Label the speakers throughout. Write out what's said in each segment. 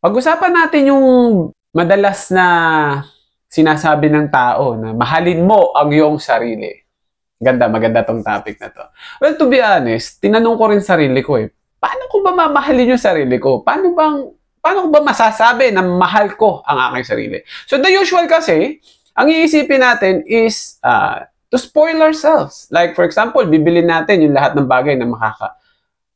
Speaker 1: Pag-usapan natin yung madalas na sinasabi ng tao na mahalin mo ang iyong sarili. Ganda, maganda tong topic na to. Well, to be honest, tinanong ko rin sarili ko eh, paano ko ba mamahalin yung sarili ko? Paano bang paano ko ba masasabi na mahal ko ang aking sarili? So the usual kasi, ang iisipin natin is uh, to spoil ourselves. Like for example, bibili natin yung lahat ng bagay na makaka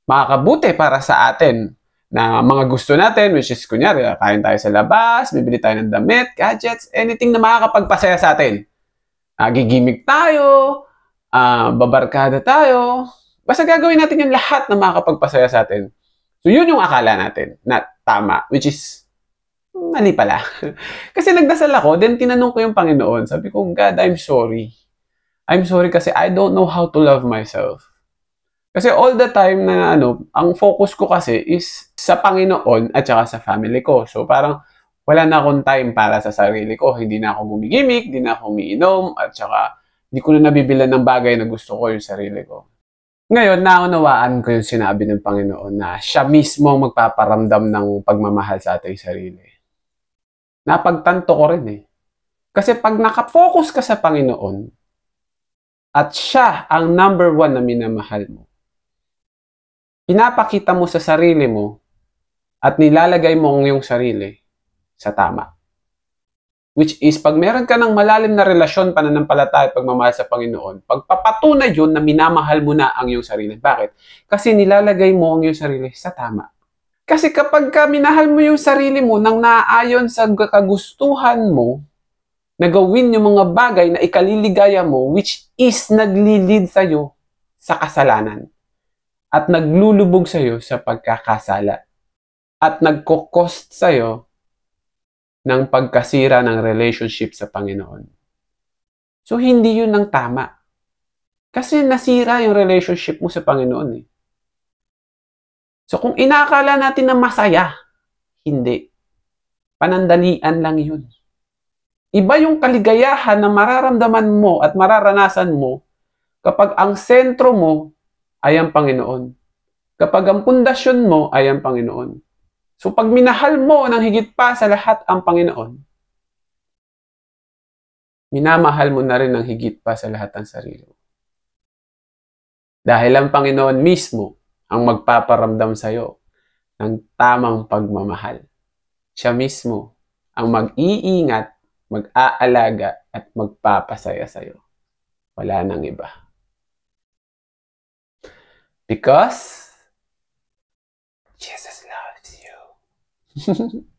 Speaker 1: makakabuti para sa atin na mga gusto natin, which is kunyari, kain tayo sa labas, bibili tayo ng damit, gadgets, anything na makakapagpasaya sa atin. Nagigimik ah, tayo, uh, babarkada tayo, basta gagawin natin yung lahat na makakapagpasaya sa atin. So yun yung akala natin na tama, which is mali pala. kasi nagdasal ako, then tinanong ko yung Panginoon, sabi ko, God, I'm sorry. I'm sorry kasi I don't know how to love myself. Kasi all the time na ano, ang focus ko kasi is sa Panginoon at saka sa family ko. So parang wala na akong time para sa sarili ko. Hindi na ako gumigimik, hindi na ako umiinom, at saka hindi ko na nabibilan ng bagay na gusto ko yung sarili ko. Ngayon, naunawaan ko yung sinabi ng Panginoon na siya mismo ang magpaparamdam ng pagmamahal sa ating sarili. Napagtanto ko rin eh. Kasi pag nakafocus ka sa Panginoon, at siya ang number one na minamahal mo, pinapakita mo sa sarili mo at nilalagay mo ang iyong sarili sa tama. Which is, pag meron ka ng malalim na relasyon, pananampalataya, pagmamahal sa Panginoon, pagpapatunay yun na minamahal mo na ang iyong sarili. Bakit? Kasi nilalagay mo ang iyong sarili sa tama. Kasi kapag ka minahal mo yung sarili mo nang naayon sa kagustuhan mo, nagawin yung mga bagay na ikaliligaya mo, which is naglilid sa'yo sa kasalanan at naglulubog sa iyo sa pagkakasala at nagko-cost iyo ng pagkasira ng relationship sa Panginoon. So, hindi yun ang tama. Kasi nasira yung relationship mo sa Panginoon. Eh. So, kung inakala natin na masaya, hindi. Panandalian lang yun. Iba yung kaligayahan na mararamdaman mo at mararanasan mo kapag ang sentro mo ay ang Panginoon. Kapag ang pundasyon mo ay ang Panginoon. So pag minahal mo ng higit pa sa lahat ang Panginoon, minamahal mo na rin ng higit pa sa lahat ang sarili mo. Dahil ang Panginoon mismo ang magpaparamdam sa iyo ng tamang pagmamahal. Siya mismo ang mag-iingat, mag-aalaga at magpapasaya sa iyo. Wala nang iba. Because Jesus loves you.